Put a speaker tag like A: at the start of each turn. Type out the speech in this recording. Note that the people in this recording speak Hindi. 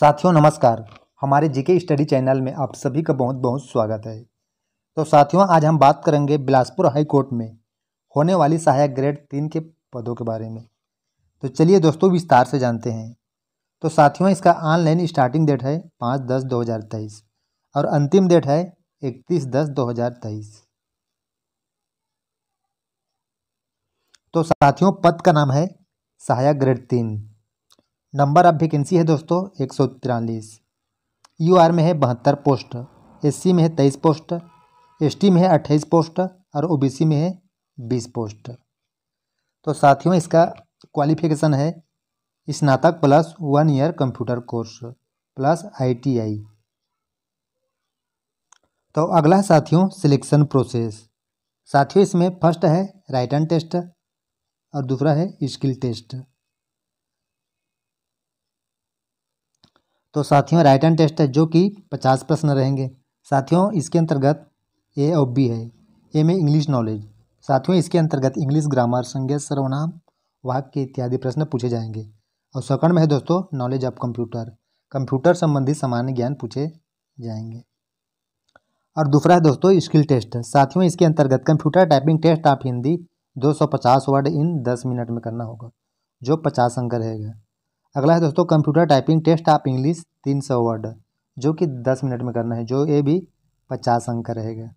A: साथियों नमस्कार हमारे जीके स्टडी चैनल में आप सभी का बहुत बहुत स्वागत है तो साथियों आज हम बात करेंगे बिलासपुर हाई कोर्ट में होने वाली सहायक ग्रेड तीन के पदों के बारे में तो चलिए दोस्तों विस्तार से जानते हैं तो साथियों इसका ऑनलाइन स्टार्टिंग डेट है पाँच दस दो हज़ार तेईस और अंतिम डेट है इकतीस दस दो हज़ार तेईस तो साथियों पद का नाम है सहायक ग्रेड तीन नंबर ऑफ़ वैकेंसी है दोस्तों एक सौ तिरालीस यू आर में है बहत्तर पोस्ट एस सी में है तेईस पोस्ट एस टी में है अट्ठाईस पोस्ट और ओ बी सी में है बीस पोस्ट तो साथियों इसका क्वालिफिकेशन है स्नातक plus one year computer course plus ITI तो अगला साथियों सिलेक्शन प्रोसेस साथियों इसमें फर्स्ट है राइटन टेस्ट और दूसरा है स्किल टेस्ट तो साथियों राइट एंड टेस्ट है जो कि पचास प्रश्न रहेंगे साथियों इसके अंतर्गत ए और बी है ए में इंग्लिश नॉलेज साथियों इसके अंतर्गत इंग्लिश ग्रामर संज्ञा सर्वनाम वाक्य इत्यादि प्रश्न पूछे जाएंगे और सेकंड में है दोस्तों नॉलेज ऑफ कंप्यूटर कंप्यूटर संबंधी सामान्य ज्ञान पूछे जाएंगे और दूसरा है दोस्तों स्किल टेस्ट साथियों इसके अंतर्गत computer typing test of Hindi 250 word in 10 minute में करना होगा जो 50 अंक रहेगा अगला है दोस्तों computer typing test of English तीन सौ वर्ड जो कि दस मिनट में करना है जो ये भी पचास अंक का रहेगा